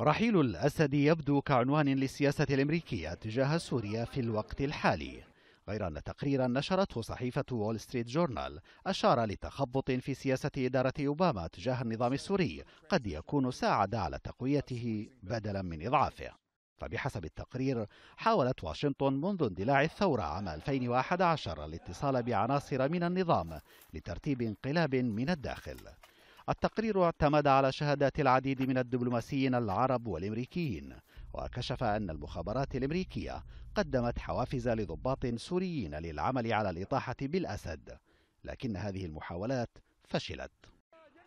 رحيل الأسد يبدو كعنوان للسياسة الأمريكية تجاه سوريا في الوقت الحالي غير أن تقريرا نشرته صحيفة وول ستريت جورنال أشار لتخبط في سياسة إدارة أوباما تجاه النظام السوري قد يكون ساعد على تقويته بدلا من إضعافه فبحسب التقرير حاولت واشنطن منذ اندلاع الثورة عام 2011 الاتصال بعناصر من النظام لترتيب انقلاب من الداخل التقرير اعتمد على شهادات العديد من الدبلوماسيين العرب والامريكيين وكشف ان المخابرات الامريكيه قدمت حوافز لضباط سوريين للعمل على الاطاحه بالاسد لكن هذه المحاولات فشلت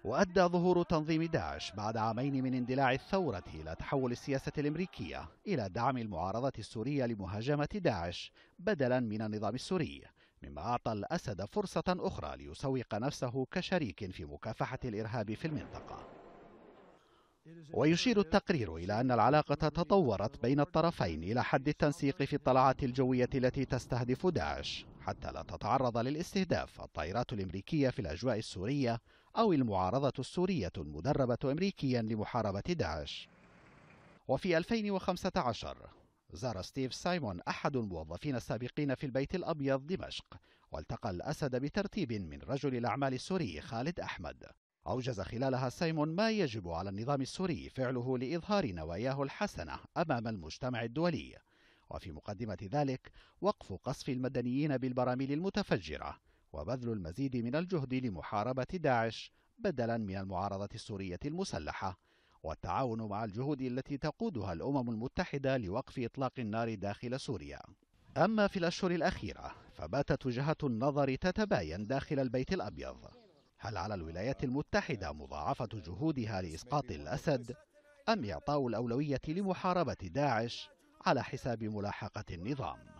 وأدى ظهور تنظيم داعش بعد عامين من اندلاع الثورة إلى تحول السياسة الأمريكية إلى دعم المعارضة السورية لمهاجمة داعش بدلا من النظام السوري مما أعطى الأسد فرصة أخرى ليسوق نفسه كشريك في مكافحة الإرهاب في المنطقة ويشير التقرير إلى أن العلاقة تطورت بين الطرفين إلى حد التنسيق في الطلعات الجوية التي تستهدف داعش حتى لا تتعرض للاستهداف الطائرات الأمريكية في الأجواء السورية أو المعارضة السورية المدربة أمريكيا لمحاربة داعش وفي 2015 زار ستيف سايمون أحد الموظفين السابقين في البيت الأبيض دمشق والتقى الأسد بترتيب من رجل الأعمال السوري خالد أحمد أوجز خلالها سايمون ما يجب على النظام السوري فعله لإظهار نواياه الحسنة أمام المجتمع الدولي وفي مقدمة ذلك وقف قصف المدنيين بالبراميل المتفجرة وبذل المزيد من الجهد لمحاربة داعش بدلا من المعارضة السورية المسلحة والتعاون مع الجهود التي تقودها الأمم المتحدة لوقف إطلاق النار داخل سوريا أما في الأشهر الأخيرة فباتت وجهة النظر تتباين داخل البيت الأبيض هل على الولايات المتحدة مضاعفة جهودها لإسقاط الأسد أم إعطاء الأولوية لمحاربة داعش على حساب ملاحقة النظام؟